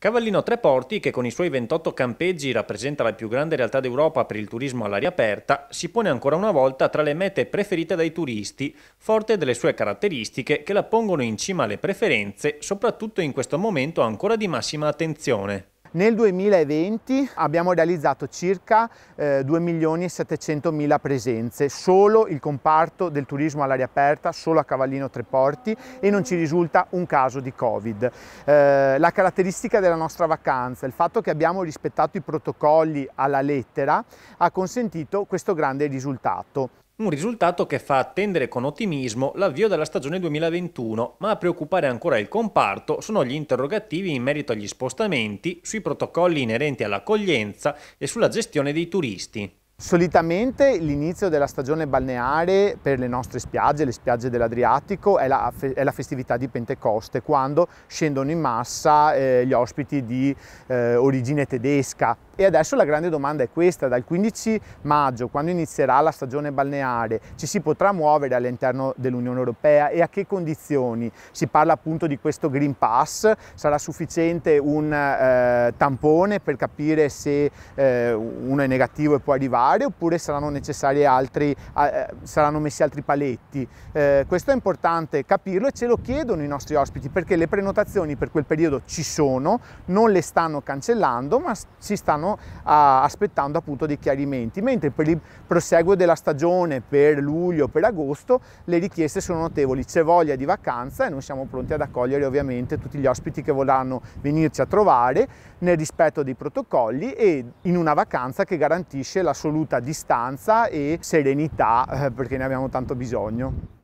Cavallino Tre Porti, che con i suoi 28 campeggi rappresenta la più grande realtà d'Europa per il turismo all'aria aperta, si pone ancora una volta tra le mete preferite dai turisti, forte delle sue caratteristiche che la pongono in cima alle preferenze, soprattutto in questo momento ancora di massima attenzione. Nel 2020 abbiamo realizzato circa eh, 2 milioni e 700 mila presenze, solo il comparto del turismo all'aria aperta, solo a Cavallino Tre Porti e non ci risulta un caso di Covid. Eh, la caratteristica della nostra vacanza, il fatto che abbiamo rispettato i protocolli alla lettera, ha consentito questo grande risultato. Un risultato che fa attendere con ottimismo l'avvio della stagione 2021, ma a preoccupare ancora il comparto sono gli interrogativi in merito agli spostamenti, sui protocolli inerenti all'accoglienza e sulla gestione dei turisti. Solitamente l'inizio della stagione balneare per le nostre spiagge, le spiagge dell'Adriatico, è, è la, festività di Pentecoste, quando scendono in massa eh, gli ospiti di eh, origine tedesca, e adesso la grande domanda è questa, dal 15 maggio, quando inizierà la stagione balneare, ci si potrà muovere all'interno dell'Unione Europea e a che condizioni? Si parla appunto di questo Green Pass, sarà sufficiente un eh, tampone per capire se eh, uno è negativo e può arrivare oppure saranno necessari altri, eh, saranno messi altri paletti? Eh, questo è importante capirlo e ce lo chiedono i nostri ospiti perché le prenotazioni per quel periodo ci sono, non le stanno cancellando ma si stanno italiano a, aspettando appunto dei chiarimenti, mentre per il proseguo della stagione, per luglio, per agosto, le richieste sono notevoli, c'è voglia di vacanza e noi siamo pronti ad accogliere ovviamente tutti gli ospiti che vorranno venirci a trovare nel rispetto dei protocolli e in una vacanza che garantisce l'assoluta distanza e serenità eh, perché ne abbiamo tanto bisogno.